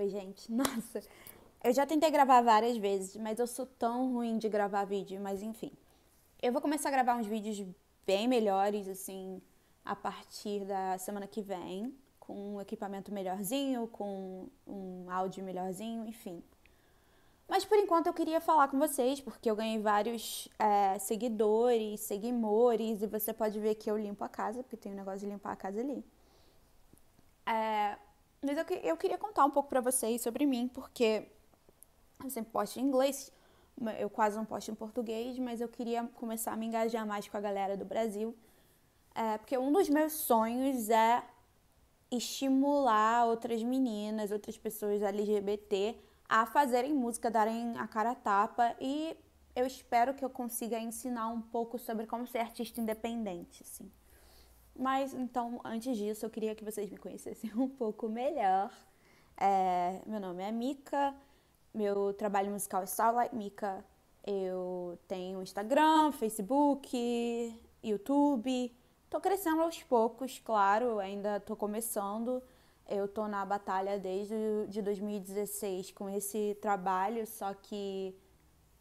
Oi, gente. Nossa, eu já tentei gravar várias vezes, mas eu sou tão ruim de gravar vídeo, mas enfim. Eu vou começar a gravar uns vídeos bem melhores, assim, a partir da semana que vem, com um equipamento melhorzinho, com um áudio melhorzinho, enfim. Mas por enquanto eu queria falar com vocês, porque eu ganhei vários é, seguidores, seguimores, e você pode ver que eu limpo a casa, porque tem um negócio de limpar a casa ali. É, mas eu, eu queria contar um pouco pra vocês sobre mim, porque eu sempre posto em inglês, eu quase não posto em português, mas eu queria começar a me engajar mais com a galera do Brasil. É, porque um dos meus sonhos é estimular outras meninas, outras pessoas LGBT a fazerem música, darem a cara a tapa e eu espero que eu consiga ensinar um pouco sobre como ser artista independente, assim. Mas então, antes disso, eu queria que vocês me conhecessem um pouco melhor. É, meu nome é Mika, meu trabalho musical é Starlight Mika. Eu tenho Instagram, Facebook, YouTube. Tô crescendo aos poucos, claro, ainda tô começando. Eu tô na batalha desde de 2016 com esse trabalho, só que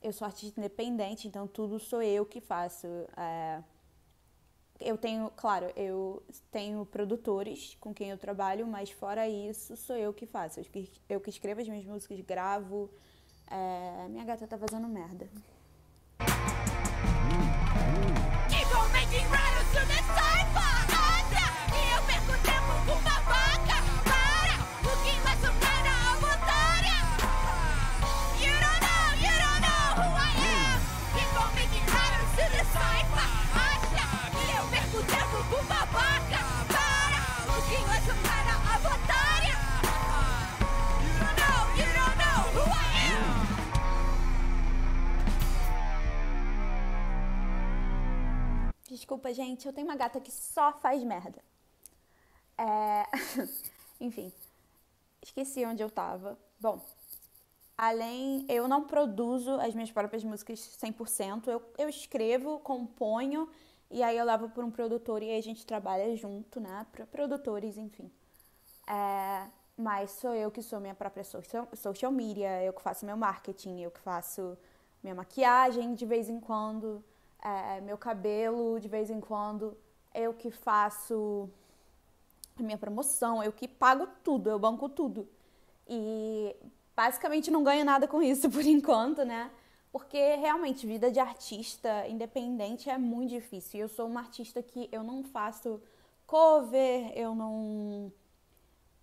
eu sou artista independente, então tudo sou eu que faço. É eu tenho, claro, eu tenho produtores com quem eu trabalho, mas fora isso sou eu que faço. Eu que, eu que escrevo as minhas músicas, gravo. É, minha gata tá fazendo merda. desculpa, gente, eu tenho uma gata que só faz merda. É... Enfim, esqueci onde eu tava. Bom, além, eu não produzo as minhas próprias músicas 100%, eu, eu escrevo, componho e aí eu levo para um produtor e aí a gente trabalha junto, né? Para produtores, enfim. É... Mas sou eu que sou minha própria social, social media, eu que faço meu marketing, eu que faço minha maquiagem de vez em quando é, meu cabelo de vez em quando, eu é que faço a minha promoção, eu é que pago tudo, eu banco tudo. E basicamente não ganho nada com isso por enquanto, né? Porque realmente vida de artista independente é muito difícil. Eu sou uma artista que eu não faço cover, eu não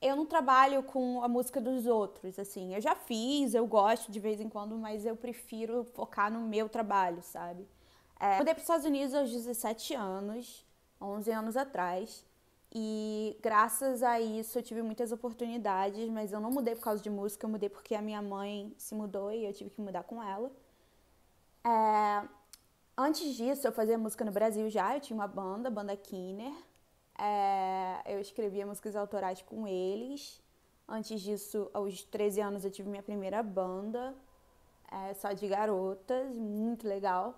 eu não trabalho com a música dos outros, assim. Eu já fiz, eu gosto de vez em quando, mas eu prefiro focar no meu trabalho, sabe? É, mudei para os Estados Unidos aos 17 anos, 11 anos atrás. E graças a isso eu tive muitas oportunidades, mas eu não mudei por causa de música, eu mudei porque a minha mãe se mudou e eu tive que mudar com ela. É, antes disso, eu fazia música no Brasil já, eu tinha uma banda, a banda Kinner. É, eu escrevia músicas autorais com eles. Antes disso, aos 13 anos, eu tive minha primeira banda, é, só de garotas, muito legal.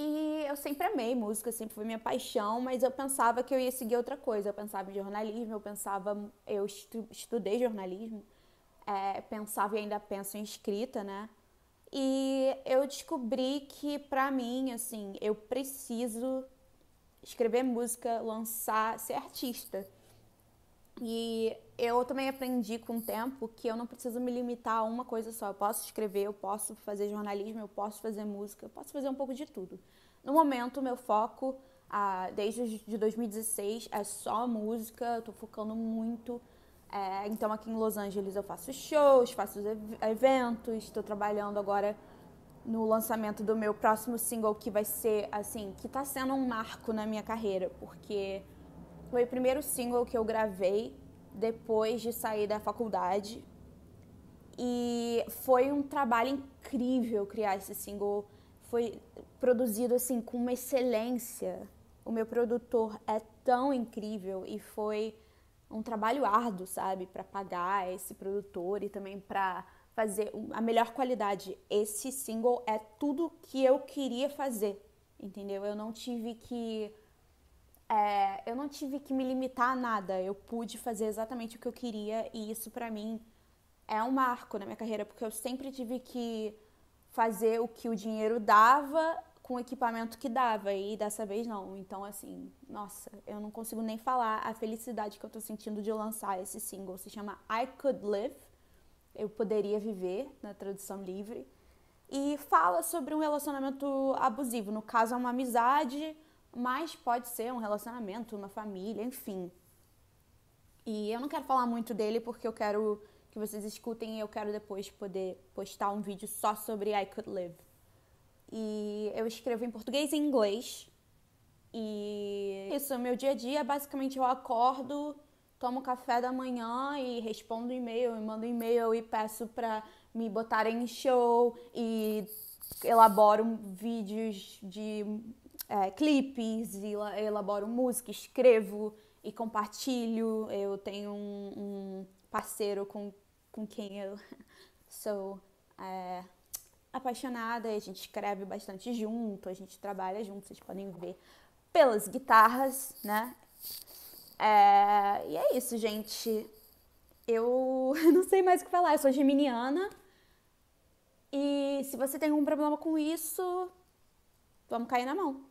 E eu sempre amei música, sempre foi minha paixão, mas eu pensava que eu ia seguir outra coisa. Eu pensava em jornalismo, eu pensava, eu estudei jornalismo, é, pensava e ainda penso em escrita, né? E eu descobri que para mim, assim, eu preciso escrever música, lançar, ser artista. E eu também aprendi com o tempo que eu não preciso me limitar a uma coisa só. Eu posso escrever, eu posso fazer jornalismo, eu posso fazer música, eu posso fazer um pouco de tudo. No momento, meu foco, ah, desde de 2016, é só música, eu tô focando muito. É, então, aqui em Los Angeles, eu faço shows, faço eventos, estou trabalhando agora no lançamento do meu próximo single, que vai ser, assim, que tá sendo um marco na minha carreira, porque foi o primeiro single que eu gravei depois de sair da faculdade. E foi um trabalho incrível criar esse single. Foi produzido assim com uma excelência. O meu produtor é tão incrível e foi um trabalho árduo, sabe, para pagar esse produtor e também para fazer a melhor qualidade. Esse single é tudo que eu queria fazer, entendeu? Eu não tive que é, eu não tive que me limitar a nada. Eu pude fazer exatamente o que eu queria e isso para mim é um marco na minha carreira, porque eu sempre tive que fazer o que o dinheiro dava com o equipamento que dava e dessa vez não. Então assim, nossa, eu não consigo nem falar a felicidade que eu tô sentindo de lançar esse single. Se chama I Could Live. Eu poderia viver, na tradução livre. E fala sobre um relacionamento abusivo, no caso é uma amizade, mas pode ser um relacionamento, uma família, enfim. E eu não quero falar muito dele porque eu quero que vocês escutem e eu quero depois poder postar um vídeo só sobre I Could Live. E eu escrevo em português e inglês. E é isso, meu dia a dia, basicamente eu acordo, tomo café da manhã e respondo e-mail, e mando e-mail e peço para me botarem em show e elaboro vídeos de é, clipes, elaboro música, escrevo e compartilho. Eu tenho um, um parceiro com, com quem eu sou é, apaixonada, a gente escreve bastante junto, a gente trabalha junto, vocês podem ver pelas guitarras, né? É, e é isso, gente. Eu não sei mais o que falar, eu sou geminiana. E se você tem algum problema com isso, vamos cair na mão.